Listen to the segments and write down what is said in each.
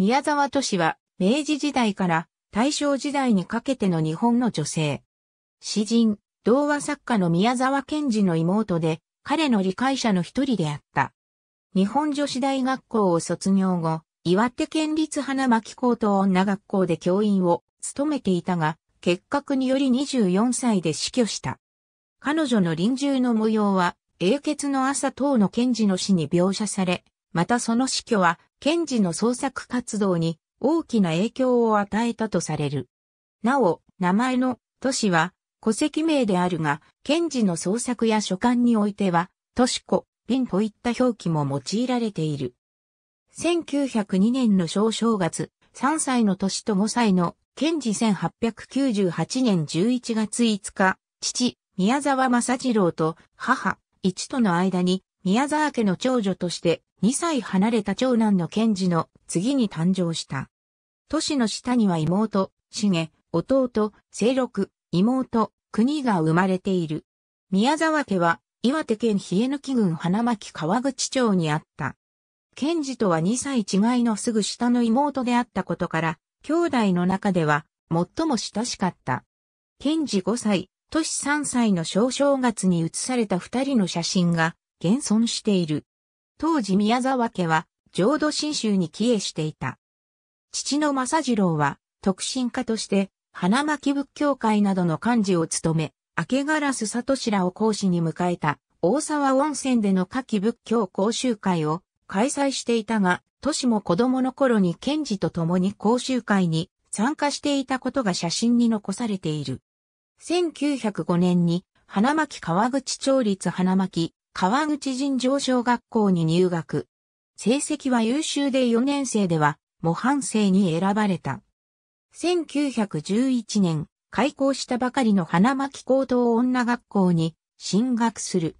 宮沢都市は、明治時代から大正時代にかけての日本の女性。詩人、童話作家の宮沢賢治の妹で、彼の理解者の一人であった。日本女子大学校を卒業後、岩手県立花巻高等女学校で教員を務めていたが、結核により24歳で死去した。彼女の臨終の模様は、英傑の朝等の賢治の死に描写され、またその死去は、賢治の創作活動に大きな影響を与えたとされる。なお、名前の都市は戸籍名であるが、賢治の創作や書簡においては、都市子、ピンといった表記も用いられている。1902年の小正月、3歳の年と5歳の賢治1898年11月5日、父、宮沢正次郎と母、一との間に宮沢家の長女として2歳離れた長男の賢治の次に誕生した。都市の下には妹、茂、弟、清六、妹、国が生まれている。宮沢家は岩手県日抜郡花巻川口町にあった。賢治とは2歳違いのすぐ下の妹であったことから、兄弟の中では最も親しかった。賢治5歳、都市3歳の小正月に写された2人の写真が現存している。当時宮沢家は浄土真宗に帰依していた。父の正次郎は、特進家として、花巻仏教会などの幹事を務め、明けガラス里氏らを講師に迎えた、大沢温泉での夏季仏教講習会を開催していたが、都市も子供の頃に賢治と共に講習会に参加していたことが写真に残されている。1905年に、花巻川口町立花巻川口尋常小学校に入学。成績は優秀で4年生では、模範生に選ばれた。1911年、開校したばかりの花巻高等女学校に進学する。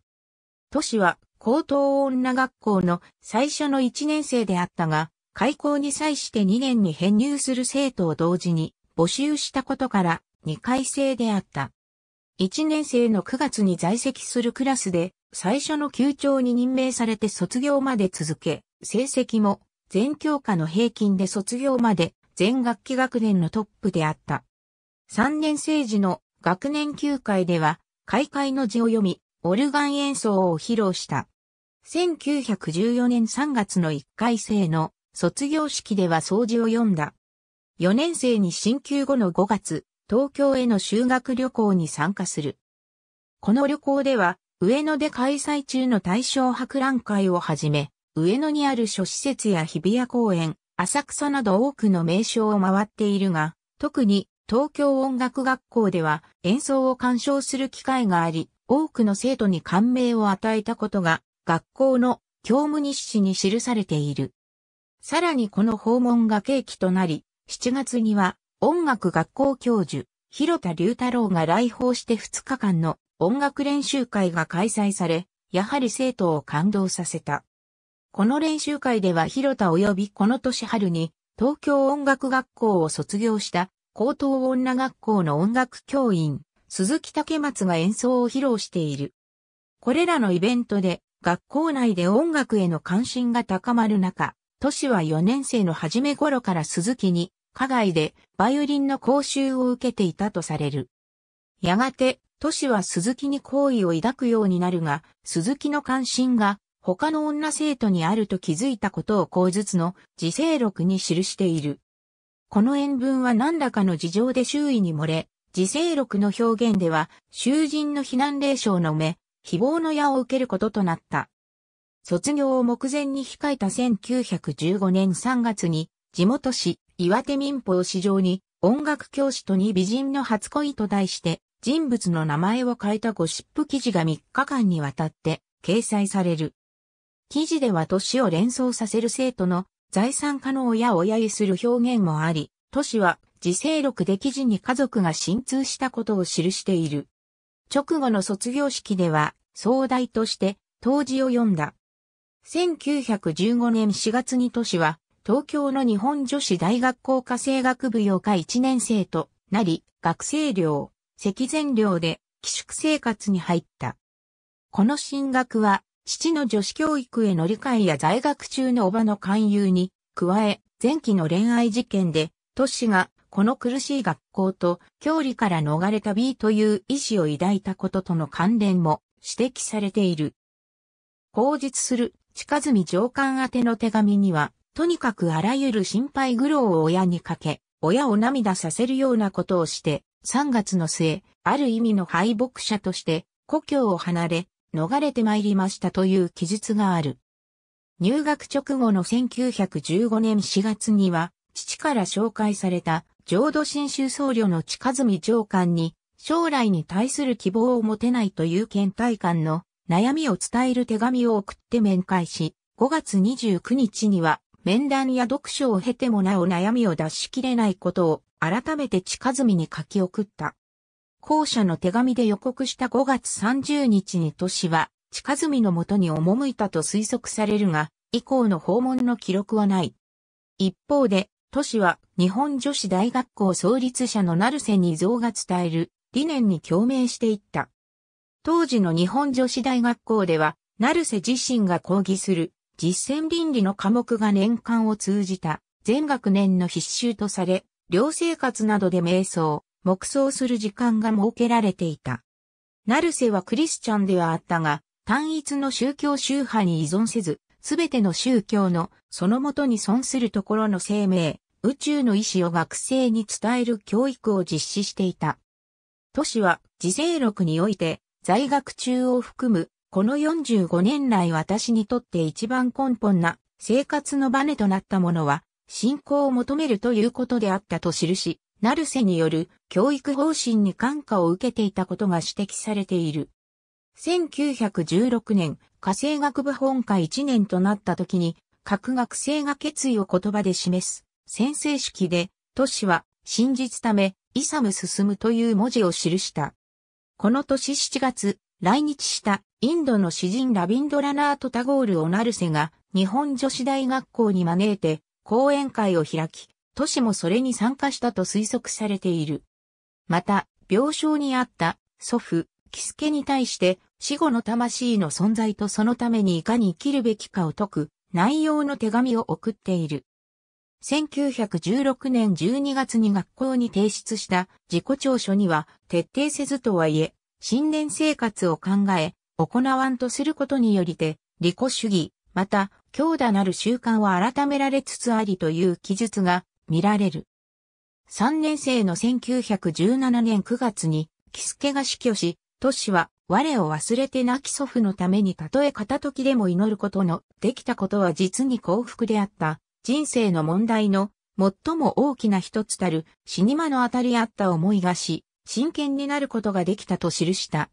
都市は高等女学校の最初の1年生であったが、開校に際して2年に編入する生徒を同時に募集したことから2回生であった。1年生の9月に在籍するクラスで最初の球長に任命されて卒業まで続け、成績も全教科の平均で卒業まで全学期学年のトップであった。3年生時の学年休会では、開会の字を読み、オルガン演奏を披露した。1914年3月の1回生の卒業式では掃除を読んだ。4年生に進級後の5月、東京への修学旅行に参加する。この旅行では、上野で開催中の大正博覧会をはじめ、上野にある諸施設や日比谷公園、浅草など多くの名称を回っているが、特に東京音楽学校では演奏を鑑賞する機会があり、多くの生徒に感銘を与えたことが学校の教務日誌に記されている。さらにこの訪問が契機となり、7月には音楽学校教授、広田隆太郎が来訪して2日間の音楽練習会が開催され、やはり生徒を感動させた。この練習会では広田及びこの年春に東京音楽学校を卒業した高等女学校の音楽教員鈴木竹松が演奏を披露している。これらのイベントで学校内で音楽への関心が高まる中、都市は4年生の初め頃から鈴木に、課外でバイオリンの講習を受けていたとされる。やがて、都市は鈴木に好意を抱くようになるが、鈴木の関心が他の女生徒にあると気づいたことを口述の自生録に記している。この演文は何らかの事情で周囲に漏れ、自生録の表現では囚人の避難霊障の目、希望の矢を受けることとなった。卒業を目前に控えた1915年3月に、地元市岩手民法市場に音楽教師とに美人の初恋と題して人物の名前を変えたゴシップ記事が3日間にわたって掲載される。記事では年を連想させる生徒の財産家の親を揶揄する表現もあり、都市は自制録で記事に家族が浸通したことを記している。直後の卒業式では、壮大として当時を読んだ。1915年4月に都市は、東京の日本女子大学校科生学部用科1年生となり、学生寮、赤前寮で寄宿生活に入った。この進学は、父の女子教育への理解や在学中のおばの勧誘に、加え、前期の恋愛事件で、トシがこの苦しい学校と教理から逃れた B という意志を抱いたこととの関連も指摘されている。口述する近住上官宛ての手紙には、とにかくあらゆる心配苦労を親にかけ、親を涙させるようなことをして、3月の末、ある意味の敗北者として故郷を離れ、逃れて参りましたという記述がある。入学直後の1915年4月には、父から紹介された浄土真宗僧侶の近住上官に、将来に対する希望を持てないという県怠官の悩みを伝える手紙を送って面会し、5月29日には面談や読書を経てもなお悩みを出し切れないことを改めて近住に書き送った。後者の手紙で予告した5月30日に都市は近住のもとに赴いたと推測されるが、以降の訪問の記録はない。一方で、都市は日本女子大学校創立者の成瀬に像が伝える理念に共鳴していった。当時の日本女子大学校では、成瀬自身が講義する実践倫理の科目が年間を通じた全学年の必修とされ、寮生活などで瞑想、黙想する時間が設けられていた。ナルセはクリスチャンではあったが、単一の宗教宗派に依存せず、すべての宗教のそのもとに存するところの生命、宇宙の意志を学生に伝える教育を実施していた。都市は自生録において在学中を含むこの45年来私にとって一番根本な生活のバネとなったものは信仰を求めるということであったと記し、ナルセによる教育方針に感化を受けていたことが指摘されている。1916年、家政学部本科1年となった時に、各学生が決意を言葉で示す、宣誓式で、都市は、真実ため、イサム進むという文字を記した。この年7月、来日したインドの詩人ラビンドラナート・タゴールをナルセが日本女子大学校に招いて講演会を開き、都市もそれに参加したと推測されている。また、病床にあった祖父、キスケに対して死後の魂の存在とそのためにいかに生きるべきかを説く内容の手紙を送っている。1916年12月に学校に提出した自己調書には徹底せずとはいえ、新年生活を考え、行わんとすることによりて、利己主義、また、強打なる習慣は改められつつありという記述が見られる。3年生の1917年9月に、キスケが死去し、トシは我を忘れて亡き祖父のためにたとえ片時でも祈ることのできたことは実に幸福であった。人生の問題の最も大きな一つたる死に間の当たりあった思いがし、真剣になることができたと記した。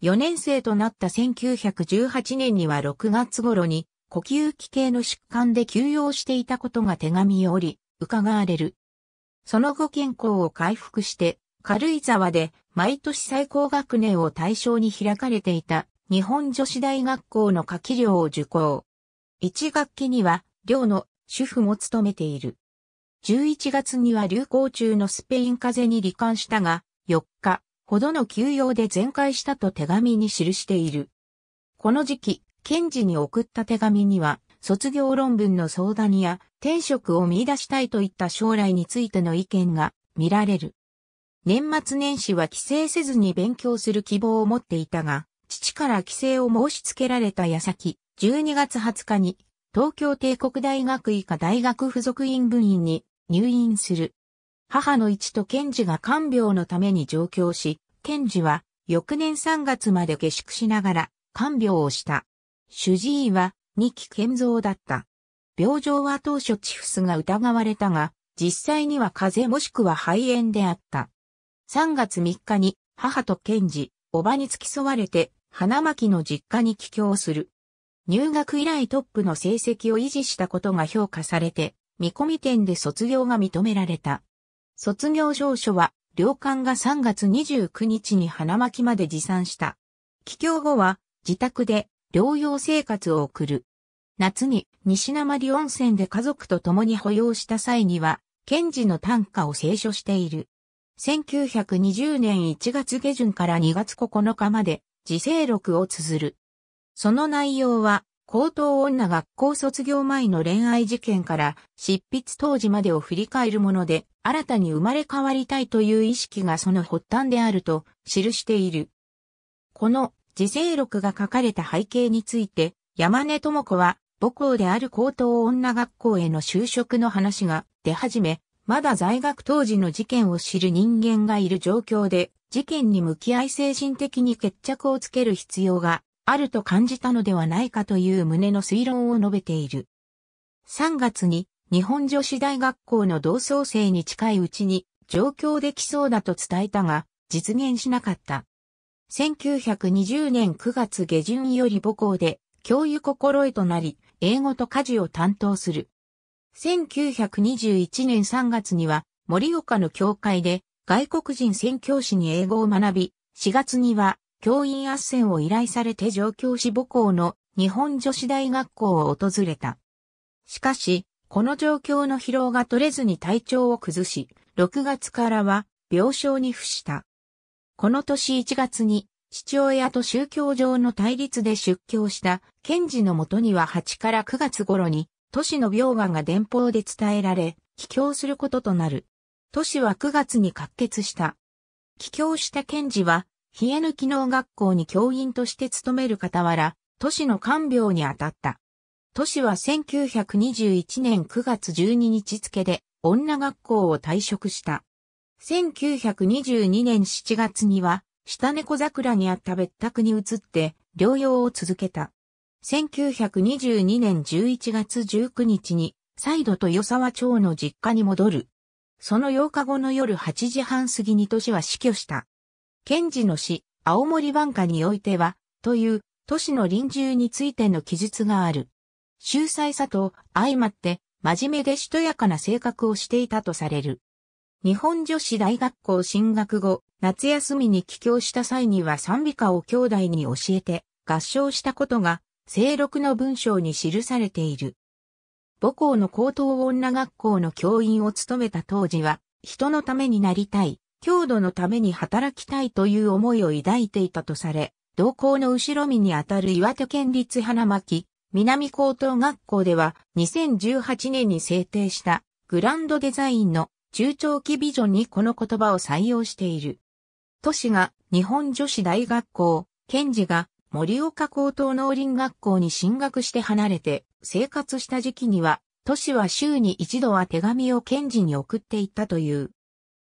4年生となった1918年には6月頃に呼吸器系の疾患で休養していたことが手紙より伺われる。その後健康を回復して、軽井沢で毎年最高学年を対象に開かれていた日本女子大学校の夏季寮を受講。1学期には寮の主婦も務めている。11月には流行中のスペイン風邪に罹患したが、4日、ほどの休養で全開したと手紙に記している。この時期、検事に送った手紙には、卒業論文の相談や転職を見出したいといった将来についての意見が見られる。年末年始は帰省せずに勉強する希望を持っていたが、父から帰省を申し付けられた矢先、12月20日に東京帝国大学医科大学附属院部員に入院する。母の一と賢治が看病のために上京し、賢治は翌年3月まで下宿しながら看病をした。主治医は二木健造だった。病状は当初チフスが疑われたが、実際には風邪もしくは肺炎であった。3月3日に母と賢治、おばに付き添われて花巻の実家に帰郷する。入学以来トップの成績を維持したことが評価されて、見込み店で卒業が認められた。卒業証書は、領館が3月29日に花巻まで持参した。帰郷後は、自宅で療養生活を送る。夏に西鉛温泉で家族と共に保養した際には、賢治の短歌を聖書している。1920年1月下旬から2月9日まで、自生録を綴る。その内容は、高等女学校卒業前の恋愛事件から執筆当時までを振り返るもので、新たに生まれ変わりたいという意識がその発端であると記している。この自制録が書かれた背景について、山根智子は母校である高等女学校への就職の話が出始め、まだ在学当時の事件を知る人間がいる状況で、事件に向き合い精神的に決着をつける必要があると感じたのではないかという旨の推論を述べている。3月に日本女子大学校の同窓生に近いうちに上京できそうだと伝えたが実現しなかった。1920年9月下旬より母校で教諭心得となり英語と家事を担当する。1921年3月には森岡の教会で外国人宣教師に英語を学び、4月には教員斡旋を依頼されて上京し母校の日本女子大学校を訪れた。しかし、この状況の疲労が取れずに体調を崩し、6月からは病床に付した。この年1月に父親と宗教上の対立で出教した賢治のもとには8から9月頃に都市の病がが電報で伝えられ、帰郷することとなる。都市は9月に滑血した。帰郷した賢治は冷え抜き農学校に教員として勤める傍ら、都市の看病に当たった。都市は1921年9月12日付で女学校を退職した。1922年7月には、下猫桜にあった別宅に移って療養を続けた。1922年11月19日に、再度与沢町の実家に戻る。その8日後の夜8時半過ぎに都市は死去した。賢治の詩、青森湾下においては、という都市の臨終についての記述がある。秀才さと相まって、真面目でしとやかな性格をしていたとされる。日本女子大学校進学後、夏休みに帰郷した際には賛美歌を兄弟に教えて合唱したことが、清録の文章に記されている。母校の高等女学校の教員を務めた当時は、人のためになりたい強度のために働きたいという思いを抱いていたとされ、同校の後ろ身にあたる岩手県立花巻、南高等学校では2018年に制定したグランドデザインの中長期ビジョンにこの言葉を採用している。都市が日本女子大学校、県治が森岡高等農林学校に進学して離れて生活した時期には、都市は週に一度は手紙を県事に送っていったという。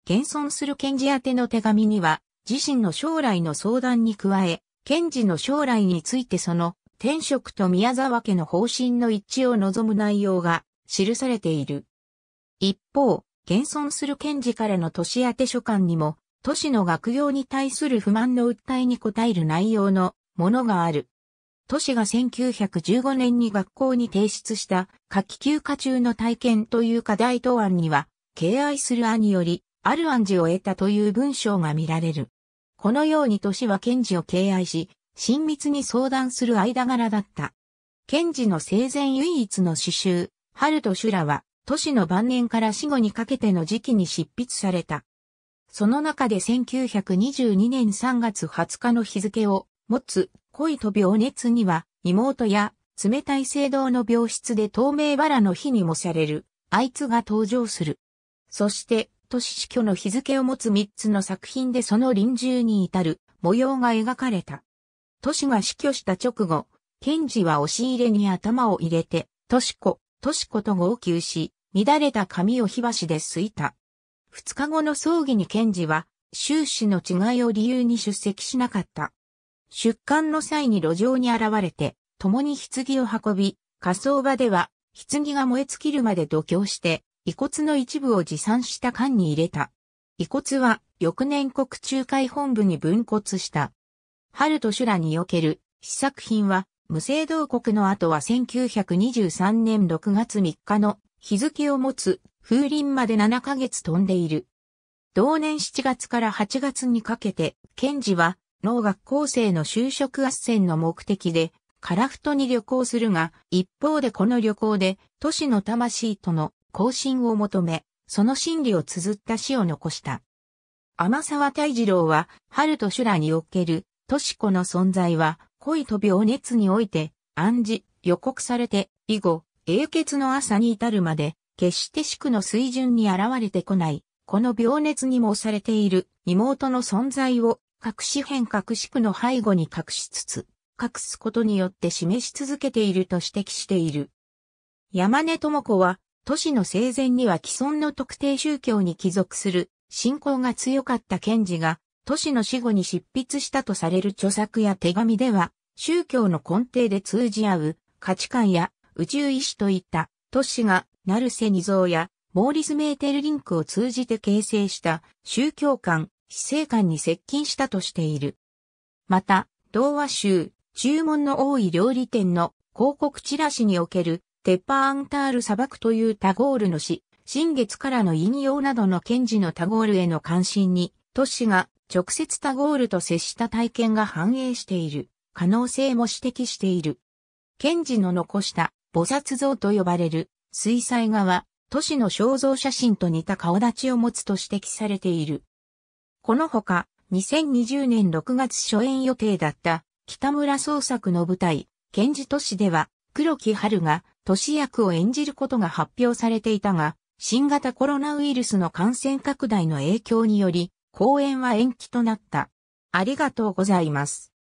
現存する検事宛ての手紙には、自身の将来の相談に加え、検事の将来についてその天職と宮沢家の方針の一致を望む内容が記されている。一方、現存する検事からの年宛て書簡にも、都市の学業に対する不満の訴えに応える内容のものがある。都市が1915年に学校に提出した夏季休暇中の体験という課題答案には、敬愛する兄より、ある暗示を得たという文章が見られる。このように年は賢治を敬愛し、親密に相談する間柄だった。賢治の生前唯一の詩集、春と修羅は、都市の晩年から死後にかけての時期に執筆された。その中で1922年3月20日の日付を持つ恋と病熱には妹や冷たい聖堂の病室で透明バラの日にもされるあいつが登場する。そして都市死去の日付を持つ3つの作品でその臨終に至る模様が描かれた。都市が死去した直後、ンジは押し入れに頭を入れて、都市子、都市子と号泣し、乱れた髪を火箸で吸いた。二日後の葬儀にンジは、終始の違いを理由に出席しなかった。出棺の際に路上に現れて、共に棺を運び、火葬場では、棺が燃え尽きるまで度胸して、遺骨の一部を持参した缶に入れた。遺骨は翌年国中海本部に分骨した。春と修羅における試作品は無制同国の後は1923年6月3日の日付を持つ風鈴まで7ヶ月飛んでいる。同年7月から8月にかけて、賢治は農学校生の就職斡旋の目的でカラフトに旅行するが、一方でこの旅行で都市の魂との更新を求め、その心理を綴った詩を残した。天沢大二郎は、春と修羅における、とし子の存在は、恋と病熱において、暗示、予告されて、以後、英傑の朝に至るまで、決して宿の水準に現れてこない、この病熱にも押されている妹の存在を、隠し変隠し区の背後に隠しつつ、隠すことによって示し続けていると指摘している。山根智子は、都市の生前には既存の特定宗教に帰属する信仰が強かった賢治が、都市の死後に執筆したとされる著作や手紙では、宗教の根底で通じ合う価値観や宇宙意志といった都市がナルセ二蔵やモーリス・メーテルリンクを通じて形成した宗教観、死生観に接近したとしている。また、童話集、注文の多い料理店の広告チラシにおけるテッパーアンタール砂漠というタゴールの詩、新月からの引用などの賢治のタゴールへの関心に、都市が直接タゴールと接した体験が反映している、可能性も指摘している。賢治の残した菩薩像と呼ばれる水彩画は、都市の肖像写真と似た顔立ちを持つと指摘されている。このほか、2020年6月初演予定だった北村創作の舞台、賢治都市では、黒木春が都市役を演じることが発表されていたが、新型コロナウイルスの感染拡大の影響により、公演は延期となった。ありがとうございます。